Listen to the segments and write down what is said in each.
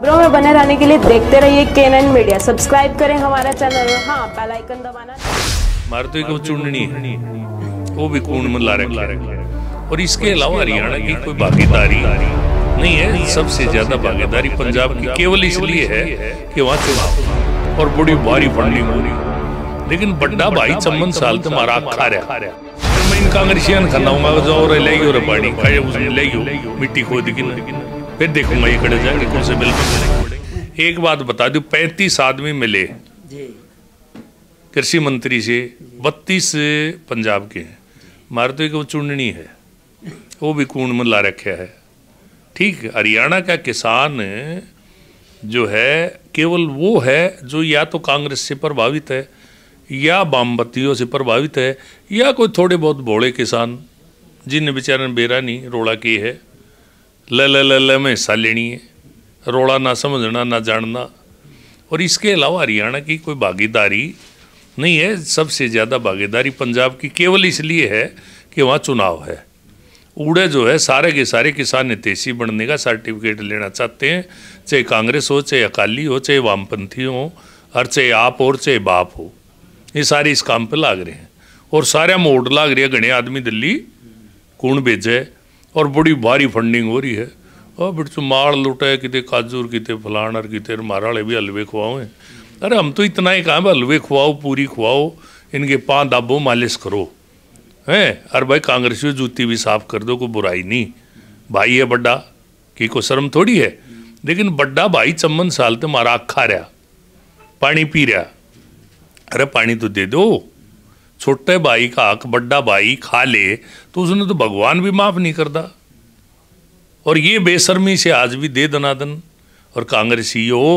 खबरों में बने रहने के लिए देखते रहिए केन मीडिया सब्सक्राइब करें हमारा चैनल हाँ बेलाइकन दबाना मार को चुननी है वो भी कूण में ला रखा और इसके अलावा हरियाणा की कोई भागीदारी नहीं है सबसे ज्यादा भागीदारी पंजाब की केवल इसलिए है कि वहाँ चुनाव और बड़ी भारी फंडिंग हो रही लेकिन बड़ा भाई चम्मन साल तो मारा खा रहा तो मैं इन कांग्रेसियन खाना हूँ जाओ रही ले पानी खाए मिट्टी खोद की फिर देखूंगा ये खड़े जाएंगे कौन से बिल एक बात बता दू पैंतीस आदमी मिले कृषि मंत्री से बत्तीस पंजाब के हैं मारे तो एक वो चुननी है वो भी कूण में ला रखा है ठीक हरियाणा का किसान जो है केवल वो है जो या तो कांग्रेस से प्रभावित है या बामबत्तियों से प्रभावित है या कोई थोड़े बहुत भोड़े किसान जिन बेचारे बेरा नहीं रोड़ा की है ल ल ल ल में हिस्सा लेनी है रोड़ा ना समझना ना जानना और इसके अलावा हरियाणा की कोई भागीदारी नहीं है सबसे ज़्यादा भागीदारी पंजाब की केवल इसलिए है कि वहाँ चुनाव है उड़े जो है सारे के सारे किसान हितेशी बनने का सर्टिफिकेट लेना चाहते हैं चाहे कांग्रेस हो चाहे अकाली हो चाहे वामपंथी हो और चाहे आप और चाहे बाप हो ये सारे इस काम पर लाग रहे हैं और सारे मोड़ लाग रहे हैं घने आदमी दिल्ली कौन भेजे और बड़ी भारी फंडिंग हो रही है और बिट्स माल लुटे कितने काजूर कितने फलान और कितने माराड़े भी हलवे खुआओ हैं अरे हम तो इतना ही काम है हलवे खुआओ पूरी खुआओ इनके पाँ दाबो मालिश करो हैं अरे भाई में जूती भी साफ कर दो कोई बुराई नहीं भाई है बड्डा की को शर्म थोड़ी है लेकिन बड्डा भाई चम्बन साल तो मारा खा रहा पानी पी रहा अरे पानी तो दे दो छोटे भाई का हक बड़ा भाई खा ले तो उसने तो भगवान भी माफ़ नहीं करता और ये बेशर्मी से आज भी दे दनादन और ही हो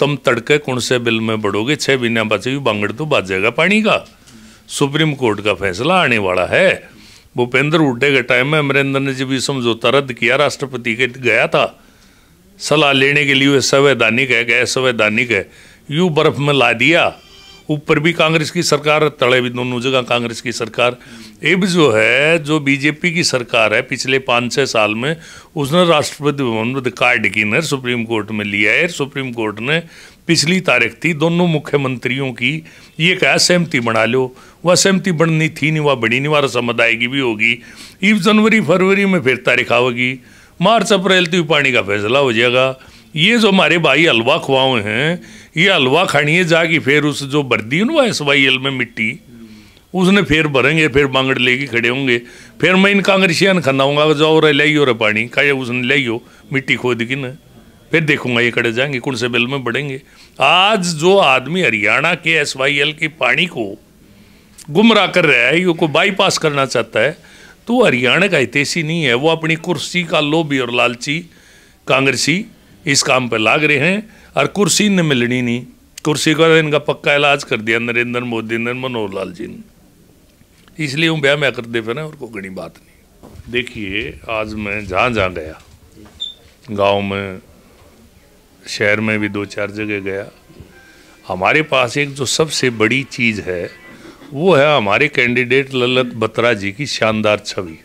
तुम तड़के कौन से बिल में बढ़ोगे छः महीने बचे भी बांगड़ तो बच जाएगा पानी का सुप्रीम कोर्ट का फैसला आने वाला है भूपेंद्र उड्डे के टाइम में अमरेंद्र ने जब ये समझौता रद्द किया राष्ट्रपति के गया था सलाह लेने के लिए संवैधानिक है गैर संवैधानिक है यूँ बर्फ में ला दिया ऊपर भी कांग्रेस की सरकार तले भी दोनों जगह कांग्रेस की सरकार अब जो है जो बीजेपी की सरकार है पिछले पाँच छः साल में उसने राष्ट्रपति भवन में कार्ड गिनर सुप्रीम कोर्ट में लिया है सुप्रीम कोर्ट ने पिछली तारीख थी दोनों मुख्यमंत्रियों की ये कहा सहमति बना लो वह सहमति बननी थी नहीं वह बड़ी नहीं वह समुदाय की भी होगी ईब जनवरी फरवरी में फिर तारीख आवेगी मार्च अप्रैल तो पानी का फैसला हो जाएगा ये जो हमारे भाई हलवा खुआ हैं ये हलवा खानी है जाके फिर उस जो बर्दी ना एस वाई एल में मिट्टी उसने फिर भरेंगे फिर बांगड़ लेके खड़े होंगे फिर मैं इन कांग्रेसियान खनाऊंगा जाओ रे लाइयो रे पानी खाए उसने लाइयो मिट्टी खोद के न फिर देखूंगा ये खड़े जाएंगे कौन से बिल में बढ़ेंगे आज जो आदमी हरियाणा के एस वाई एल के पानी को गुमराह कर रहा है को बाईपास करना चाहता है तो हरियाणा का हितेशी नहीं है वो अपनी कुर्सी का लोभी और लालची कांग्रेसी इस काम पर लाग रहे हैं और कुर्सी ने मिलनी नहीं कुर्सी का इनका पक्का इलाज कर दिया नरेंद्र मोदी ने मनोहर लाल जी ने इसलिए हूँ ब्याह कर दे फिर और कोई घनी बात नहीं देखिए आज मैं जहाँ जहाँ गया गांव में शहर में भी दो चार जगह गया हमारे पास एक जो सबसे बड़ी चीज़ है वो है हमारे कैंडिडेट ललित बत्रा जी की शानदार छवि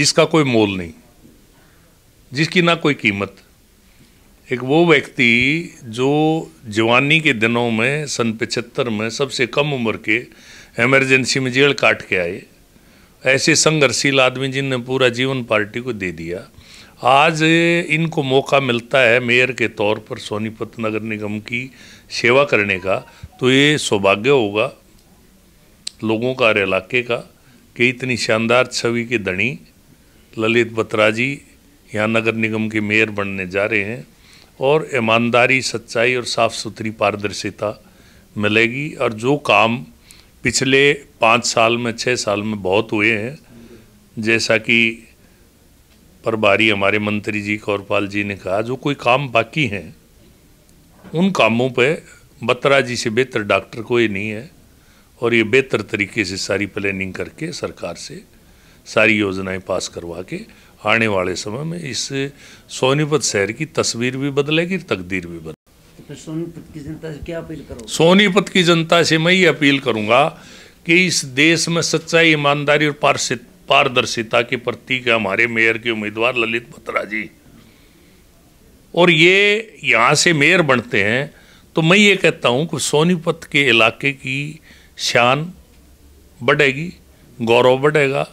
जिसका कोई मोल नहीं जिसकी ना कोई कीमत एक वो व्यक्ति जो जवानी के दिनों में सन पचहत्तर में सबसे कम उम्र के एमरजेंसी में जेल काट के आए ऐसे संघर्षशील आदमी जिनने पूरा जीवन पार्टी को दे दिया आज इनको मौका मिलता है मेयर के तौर पर सोनीपत नगर निगम की सेवा करने का तो ये सौभाग्य होगा लोगों का और इलाके का कि इतनी शानदार छवि के धनी ललित बत्रा जी यहाँ नगर निगम के मेयर बनने जा रहे हैं और ईमानदारी सच्चाई और साफ़ सुथरी पारदर्शिता मिलेगी और जो काम पिछले पाँच साल में छः साल में बहुत हुए हैं जैसा कि प्रभारी हमारे मंत्री जी कौरपाल जी ने कहा जो कोई काम बाकी हैं उन कामों पे बत्रा जी से बेहतर डॉक्टर कोई नहीं है और ये बेहतर तरीके से सारी प्लानिंग करके सरकार से सारी योजनाएं पास करवा के आने वाले समय में इस सोनीपत शहर की तस्वीर भी बदलेगी तकदीर भी बदलेगी तो सोनीपत की जनता से क्या अपील करूँगा सोनीपत की जनता से मैं ये अपील करूँगा कि इस देश में सच्चाई ईमानदारी और पारदर्शिता के प्रतीक है हमारे मेयर के उम्मीदवार ललित बत्रा जी और ये यहाँ से मेयर बनते हैं तो मैं ये कहता हूँ कि सोनीपत के इलाके की शान बढ़ेगी गौरव बढ़ेगा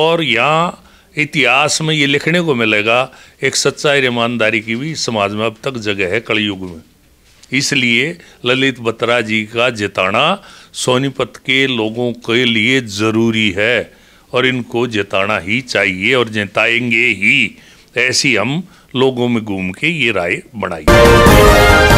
और यहाँ इतिहास में ये लिखने को मिलेगा एक सच्चाई ईमानदारी की भी समाज में अब तक जगह है कलयुग में इसलिए ललित बत्रा जी का जिताना सोनीपत के लोगों के लिए ज़रूरी है और इनको जिताना ही चाहिए और जिताएंगे ही ऐसी हम लोगों में घूम के ये राय बनाई